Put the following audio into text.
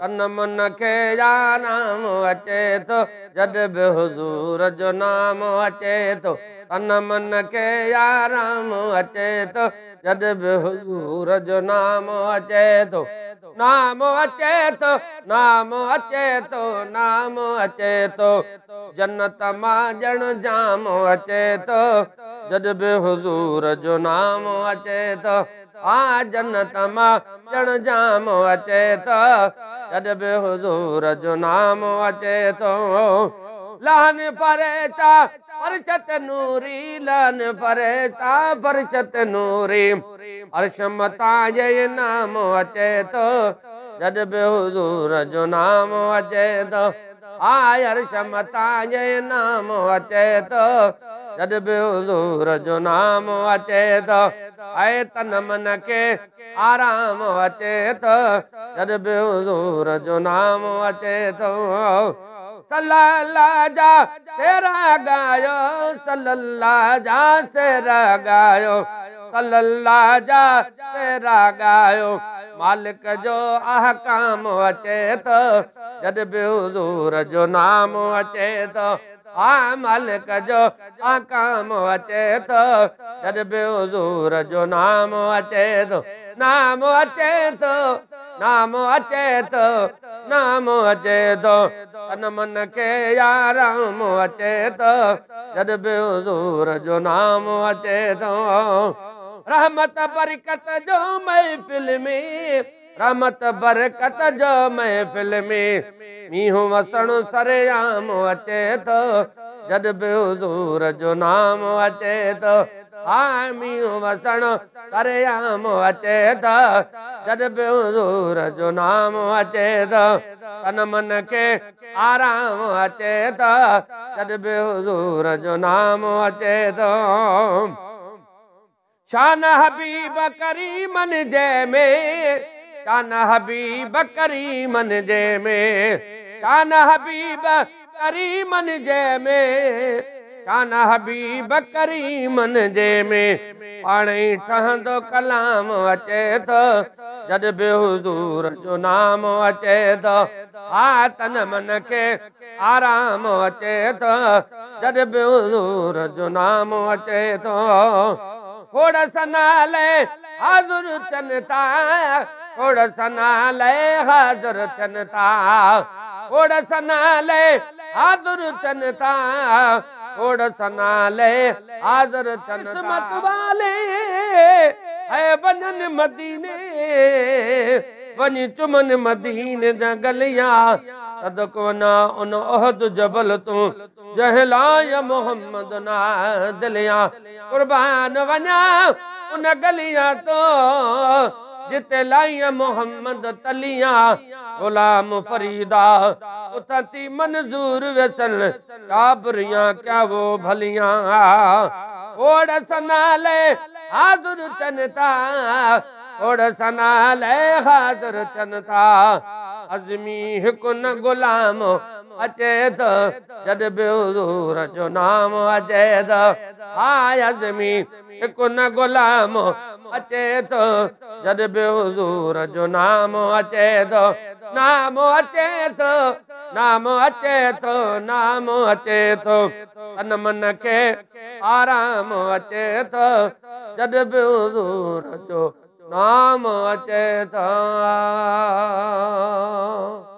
सन मुन खे नाम अचे थो जॾहिं बि हज़ूर जो नाम अचे थो सन मुन खे याराम अचे थो जॾहिं बि हज़ूर जो नाम अचे थो नाम अचे थो नाम अचे थो नाम अचे थो जनत माॼ जाम अचे थो जद बे हुजूर जो नाम अचे तो आ जन्नत जाम अचे तो जद बे हुजूर जो नाम अचे तो लान परे ता अरशत नूरी लान परे ता अरशत नूरी अरश मता जे नाम अचे तो जद जो नाम अचे आयर क्षमता जय नाम अचे तो जॾहिं बि जो नाम अचे थो ऐं तन मन के आराम अचे थो जॾहिं बि जो नाम अचे थो सलाला जा तेरा गायो सलल्ला जा सेरा गायो सलल्ला जा तेरा गायो मालिक जो अहकाम अचे थो जद भी हुजूर जो नाम अचे तो आ मालिक जो आ काम अचे तो जद भी हुजूर जो नाम अचे तो नाम अचे तो नाम अचे तो नाम अचे तो तन मन के याराम अचे तो जद भी हुजूर जो नाम अचे तो रहमत बरकत रहमत बरकत जो महफिल में मीहु वसण सरे अचे तो जद बे हुजूर जो नाम अचे तो हाय मीहु वसण सरे अचे तो जद बे हुजूर जो नाम अचे तो तन मन के आराम अचे तो जद बे हुजूर जो नाम अचे तो शान हबीब करीमन شان حبیب کریمن جے میں شان حبیب کریمن جے میں شان حبیب کریمن جے میں پانی ٹھندو کلام اچے تو جد بے حضور جو نام اچے تو آتن من کے آرام اچے جد بے حضور جو نام اچے تو خوڑ سنالے حضور تا ओड़ सनालय हाजुर चनता वाले है वनन मदीने वनी चुमन मदीन जा सदको जबल तू जहलाय मोहम्मद ना दिलिया कुर्बान वञा उन गलिया तो जितलाइया मोहम्मद तलिया गुलाम फरीदा उथती मंजूर वेसन काबरिया क्या वो भलिया ओड़ सना ले हाजुर तन ता ओड़ सना ले हाजुर तन ता अजमी हिकुन गुलाम अचे थोर जो नाम अचे थो हिकु न गुलाम अचे जो नाम अचे थो नाम अचे थो तन मन खे आराम अचे थो नाम अचे थो